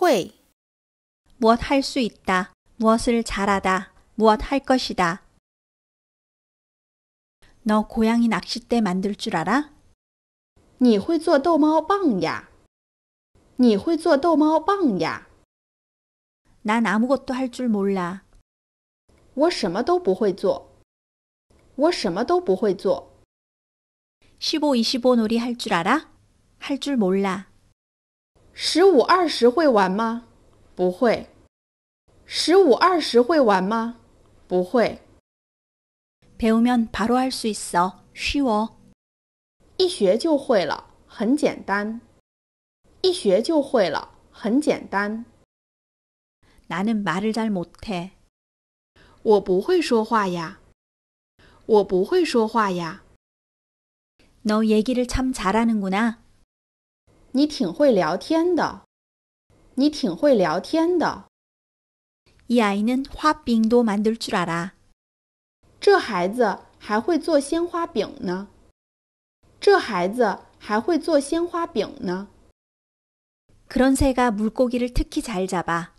会무엇 할 수 있다, 무엇을 잘하다, 무엇 할 것이다. 너 고양이 낚싯대 만들 줄 알아? 你会做逗猫棒呀?你会做逗猫棒呀?난 아무것도 할 줄 몰라. 我什么都不会做.我什么都不会做. 15, 25 놀이 할 줄 알아? 할 줄 몰라. 十五二十会玩吗？不会。十五二十会玩吗？不会。배우면바로할수있어쉬워一学就会了，很简单。一学就会了，很简单。나는말을잘못해我不会说话呀。我不会说话呀。너얘기를참잘하는구나你挺会聊天的，你挺会聊天的。이아이는화병도만들줄알아这孩子还会做鲜花饼呢。这孩子还会做鲜花饼呢。그런새가물고기를특히잘잡아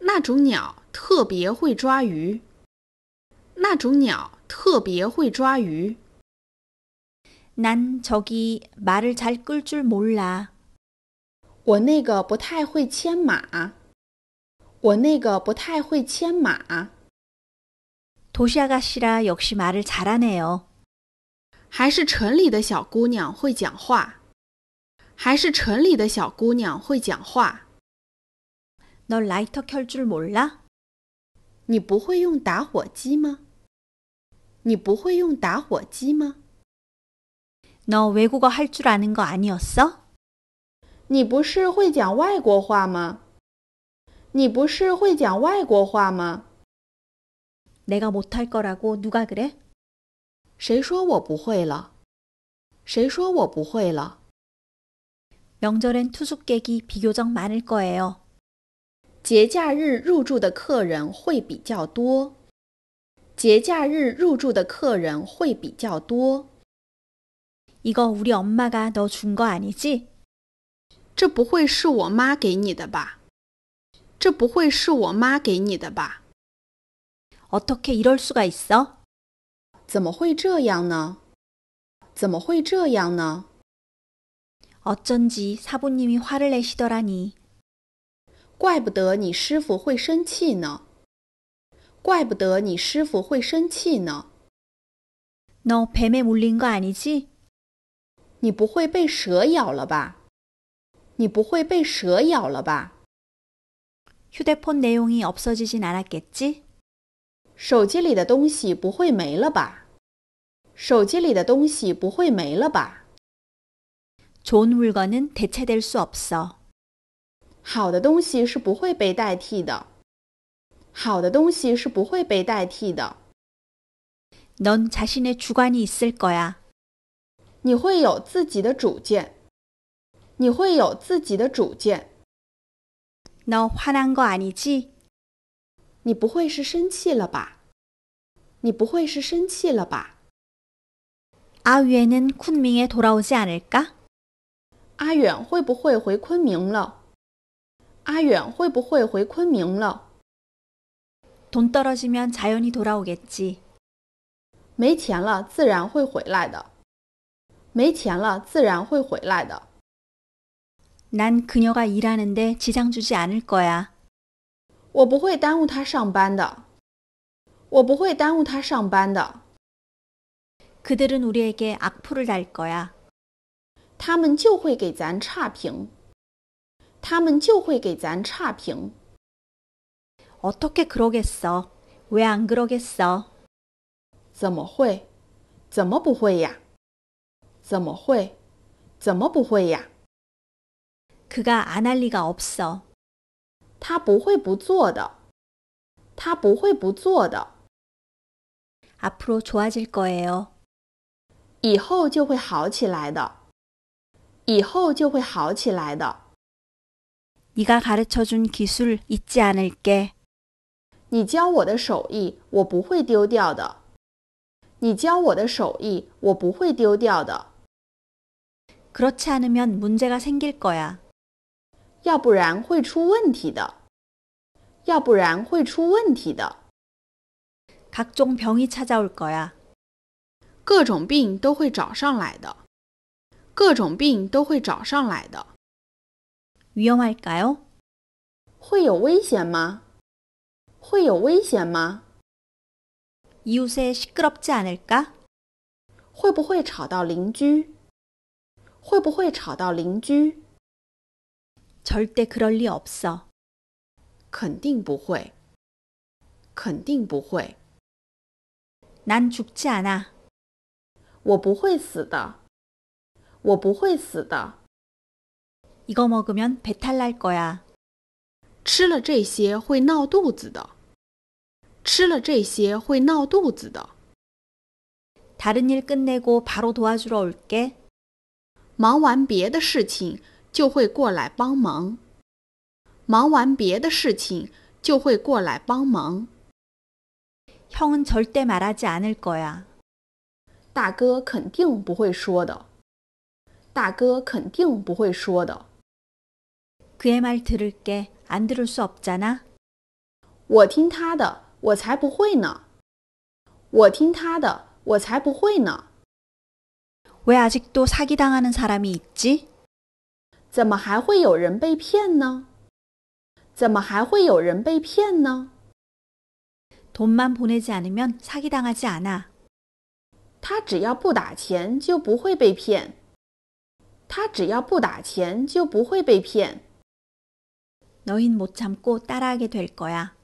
那种鸟特别会抓鱼。那种鸟特别会抓鱼。난 저기 말을 잘 끌 줄 몰라. 我那个不太会牵马.我那个不太会牵马. 도시 아가씨라 역시 말을 잘하네요. 还是城里的小姑娘会讲话.还是城里的小姑娘会讲话.널 라이터 켤 줄 몰라? 你不会用打火机吗？你不会用打火机吗？너 외국어 할 줄 아는 거 아니었어? 你不是会讲外国话吗?你不是会讲外国话吗? 내가 못 할 거라고 누가 그래? 谁说我不会了?谁说我不会了? 명절엔 투숙객이 비교적 많을 거예요. 节假日入住的客人会比较多。节假日入住的客人会比较多。 이거 우리 엄마가 너 준 거 아니지? 这不会是我妈给你的吧?这不会是我妈给你的吧? 어떻게 이럴 수가 있어? 怎么会这样呢?怎么会这样呢? 어쩐지 사부님이 화를 내시더라니. 怪不得你师傅会生气呢.怪不得你师傅会生气呢.너 뱀에 물린 거 아니지? 你不会被蛇咬了吧？你不会被蛇咬了吧？ 휴대폰 내용이 없어지진 않았겠지? 手机里的东西不会没了吧?手机里的东西不会没了吧? 좋은 물건은 대체될 수 없어. 好的东西是不会被代替的.好的东西是不会被代替的.넌 자신의 주관이 있을 거야. 你会有自己的主见，你会有自己的主见。No, Hanang, 你不会是生气了吧？你不会是生气了吧？阿远에昆明밍에돌아오지않을 까？ 阿远会不会回昆明了？阿远会不会回昆明了？돈떨어지면자연히돌아오겠 지。 没钱了，自然会回来的。没钱了，自然会回来的。난그녀가일하는데지장주지않을거 야。 我不会耽误她上班的。我不会耽误她上班的。그들은우리에게악플을날거 야。 他们就会给咱差评。他们就会给咱差评。어떻게그러겠어왜안그러겠어怎么会？怎么不会呀？怎么会？怎么不会呀？그가안할리가없 어， 他不会不做的，他不会不做的。앞으로좋아질거예 요， 以后就会好起来的，以后就会好起来的。네가가르쳐준기술잊지않을 게， 你教我的手艺我不会丢掉的，你教我的手艺我不会丢掉的。 그렇지 않으면 문제가 생길 거야. 要不然会出问题的.要不然会出问题的. 각종 병이 찾아올 거야. 各种病都会找上来的.各种病都会找上来的. 위험할까요? 会有危险吗?会有危险吗? 이웃에 시끄럽지 않을까? 会不会吵到邻居？会不会吵到邻居？肯定不会，肯定不会。난죽지않 아， 我不会死的，我不会死的。이거먹으면배탈날거 야， 吃了这些会闹肚子的，吃了这些会闹肚子的。다른일끝내고바로도와주러올 게。 忙完别的事情就会过来帮忙。忙完别的事情就会过来帮忙。형은절대말하지않을거 야。 大哥肯定不会说的。大哥肯定不会说的。그애말들을게안들을수없잖아我听他的，我才不会呢。我听他的，我才不会呢。왜 아직도 사기당하는 사람이 있지? 怎么还会有人被骗呢?怎么还会有人被骗呢? 돈만 보내지 않으면 사기당하지 않아. 他只要不打钱就不会被骗.他只要不打钱就不会被骗. 너흰 못 참고 따라하게 될 거야.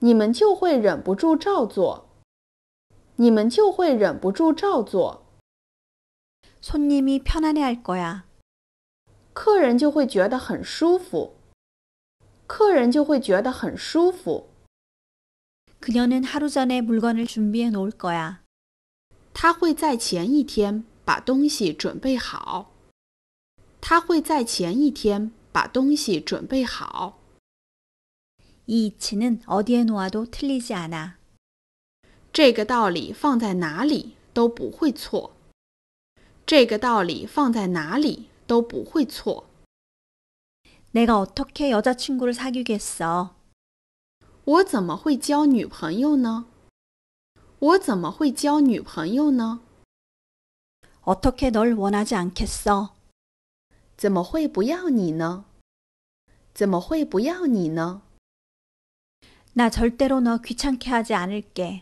你们就会忍不住照做.你们就会忍不住照做。 손님이 편안해 할 거야. 客人就会觉得很舒服.客人就会觉得很舒服. 그녀는 하루 전에 물건을 준비해 놓을 거야. 他会在前一天把东西准备好.他会在前一天把东西准备好.이 이치는 어디에 놓아도 틀리지 않아. 这个道理放在哪里都不会错。这个道理放在哪里都不会错。내가어떻게여자친구를사귀겠 어？ 我怎么会交女朋友呢？我怎么会交女朋友呢？어떻게널원하지않겠 어？ 怎么会不要你呢？怎么会不要你呢？나절대로너귀찮게하지않을 게。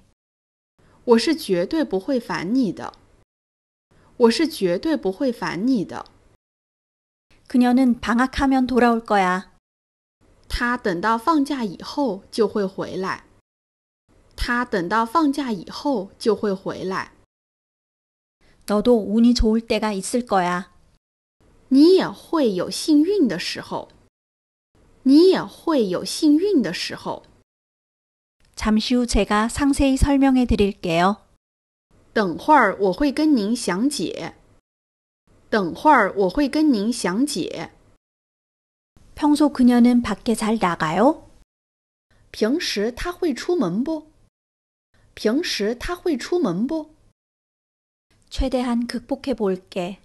我是绝对不会烦你的。我是绝对不会烦你的。그녀는방학하면돌아올거 야。 她等到放假以后就会回来。她等到放假以后就会回来。너도운이좋을때가있을거 야。 你也会有幸运的时候。你也会有幸运的时候。잠시후제가상세히설명해드릴게요等会儿我会跟您详解。等会儿我会跟您详解。평소그냥는밖에잘나가 요？ 平时他会出门不？平时他会出门不？최대한극복해볼게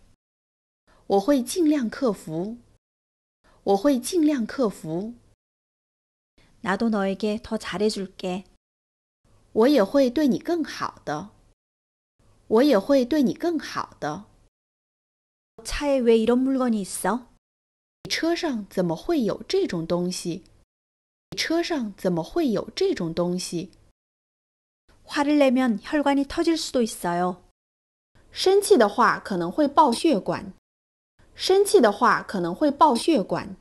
我会尽量克服。我会尽量克服。나도너에게더잘해줄게我也会对你更好的。我也会对你更好的。你车上怎么会有这种东西？你车上怎么会有这种东西？生气的话可能会爆血管。生气的话可能会爆血管。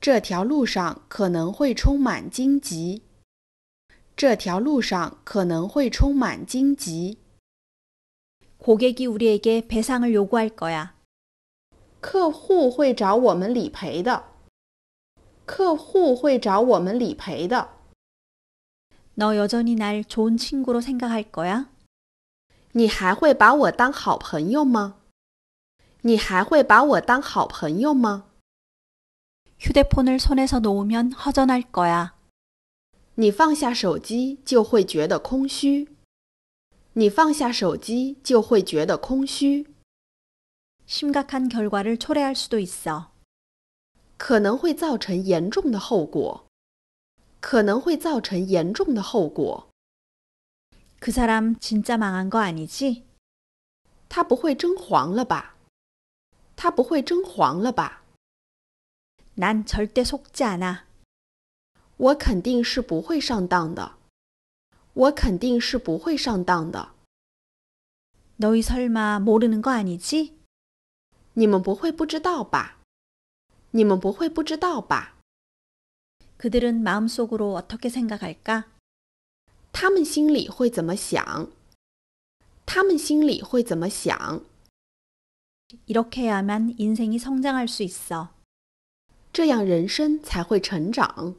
这条路上可能会充满荆棘。这条路上可能会充满荆棘。고객이우리에게배상을요구할거 야。 客户会找我们理赔的。客户会找我们理赔的。너여전히날좋은친구로생각할거 야？ 你还会把我当好朋友吗？你还会把我当好朋友吗？휴대폰을손에서놓으면허전할거야 你放下手机就会觉得空虚。你放下手机就会觉得空虚。심각한결과를초래할수도있 어。 可能会造成严重的后果。可能会造成严重的后果。그사람진짜망한거아니 지？ 他不会真黄了吧？他不会真黄了吧？난절대속지않아 我肯定是不会上当的。我肯定是不会上当的。너희마모르는거아니 지？ 你们不会不知道吧？你们不会不知道吧？그들은마음속으로어떻게생각할 까？ 他们心里会怎么想？他们心里会怎么想？이렇게야만인생이성장할수있 어。 这样人生才会成长。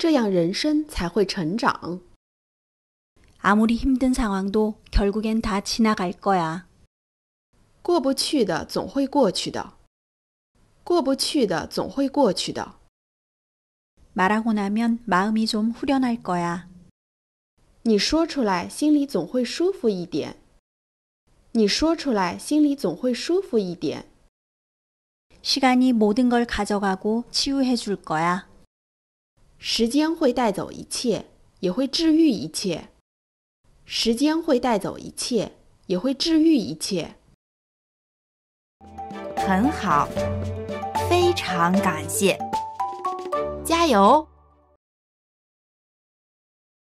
这样人生才会成长。아무리힘든상황도결국엔다지나갈거 야。 过不去的总会过去的。过不去的总会过去的。말하고나면마음이좀거 야。 你说出来心里总会舒服一点。你说出来心里总会舒服一点。시간이모든걸가져가고치유해줄거야时间会带走一切，也会治愈一切。时间会带走一切，也会治愈一切。很好，非常感谢，加油。